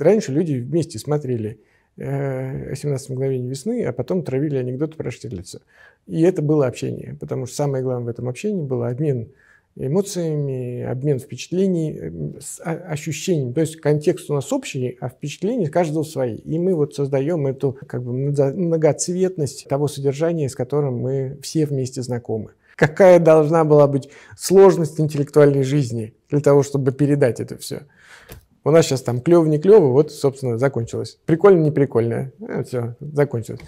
Раньше люди вместе смотрели 17 э, мгновений весны, а потом травили анекдоты про Штирлица. И это было общение, потому что самое главное в этом общении было обмен эмоциями, обмен впечатлениями, э, а, ощущениями. То есть контекст у нас общий, а впечатления каждого свои. И мы вот создаем эту как бы многоцветность того содержания, с которым мы все вместе знакомы. Какая должна была быть сложность интеллектуальной жизни для того, чтобы передать это все? У нас сейчас там клево, не клево, вот, собственно, закончилось. Прикольно, не прикольно. Э, все, закончилось.